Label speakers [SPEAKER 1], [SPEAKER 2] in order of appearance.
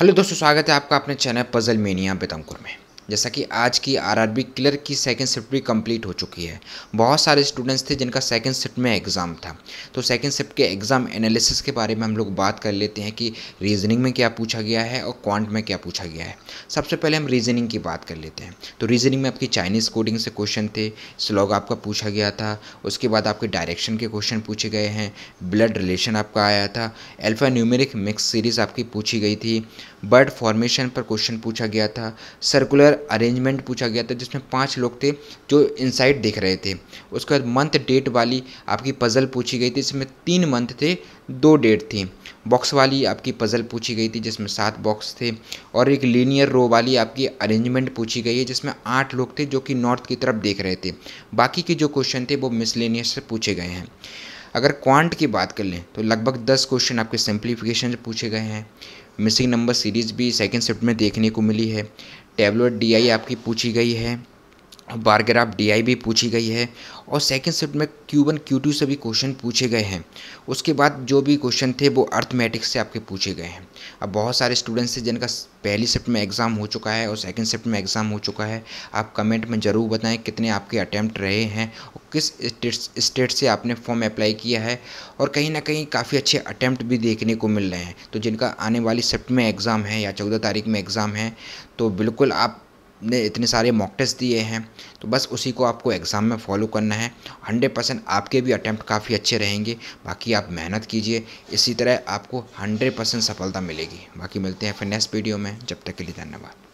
[SPEAKER 1] hello दोस्तों स्वागत है आपका अपने चैनल पजल मेनिया बेतमकुर में जैसा कि आज की आरआरबी क्लियर की सेकंड शिफ्ट भी कंप्लीट हो चुकी है बहुत सारे स्टूडेंट्स थे जिनका सेकंड शिफ्ट में एग्ज़ाम था तो सेकंड शिफ्ट के एग्ज़ाम एनालिसिस के बारे में हम लोग बात कर लेते हैं कि रीजनिंग में क्या पूछा गया है और क्वांट में क्या पूछा गया है सबसे पहले हम रीजनिंग की बात कर लेते हैं तो रीजनिंग में आपकी चाइनीज़ कोडिंग से क्वेश्चन थे स्लॉग आपका पूछा गया था उसके बाद आपके डायरेक्शन के क्वेश्चन पूछे गए हैं ब्लड रिलेशन आपका आया था एल्फ़ा न्यूमेरिक मिक्स सीरीज़ आपकी पूछी गई थी बर्ड फॉर्मेशन पर क्वेश्चन पूछा गया था सर्कुलर अरेंजमेंट पूछा गया था जिसमें पाँच लोग थे जो इनसाइड देख रहे थे उसके बाद मंथ डेट वाली आपकी पज़ल पूछी गई थी जिसमें तीन मंथ थे दो डेट थी बॉक्स वाली आपकी पज़ल पूछी गई थी जिसमें सात बॉक्स थे और एक लीनियर रो वाली आपकी अरेंजमेंट पूछी गई है जिसमें आठ लोग थे जो कि नॉर्थ की तरफ देख रहे थे बाकी के जो क्वेश्चन थे वो मिसलेनियस से पूछे गए हैं अगर क्वांट की बात कर लें तो लगभग दस क्वेश्चन आपके सिंप्लीफिकेशन पूछे गए हैं मिसिंग नंबर सीरीज़ भी सेकेंड शिफ्ट में देखने को मिली है टेबलेट डी आई आपकी पूछी गई है बारग्राफ डी भी पूछी गई है और सेकंड शिफ्ट में क्यू वन क्यू टू से भी क्वेश्चन पूछे गए हैं उसके बाद जो भी क्वेश्चन थे वो अर्थमेटिक्स से आपके पूछे गए हैं अब बहुत सारे स्टूडेंट्स हैं जिनका पहली शिफ्ट में एग्ज़ाम हो चुका है और सेकंड शिफ्ट में एग्ज़ाम हो चुका है आप कमेंट में ज़रूर बताएँ कितने आपके अटैम्प्ट रहे हैं और किस स्टेट से आपने फॉर्म अप्लाई किया है और कहीं ना कहीं काफ़ी अच्छे अटैम्प्ट भी देखने को मिल रहे हैं तो जिनका आने वाली शिफ्ट में एग्ज़ाम है या चौदह तारीख में एग्ज़ाम है तो बिल्कुल आप ने इतने सारे मॉक टेस्ट दिए हैं तो बस उसी को आपको एग्ज़ाम में फॉलो करना है हंड्रेड परसेंट आपके भी अटैम्प्ट काफ़ी अच्छे रहेंगे बाकी आप मेहनत कीजिए इसी तरह आपको हंड्रेड परसेंट सफलता मिलेगी बाकी मिलते हैं फिर नेक्स्ट वीडियो में जब तक के लिए धन्यवाद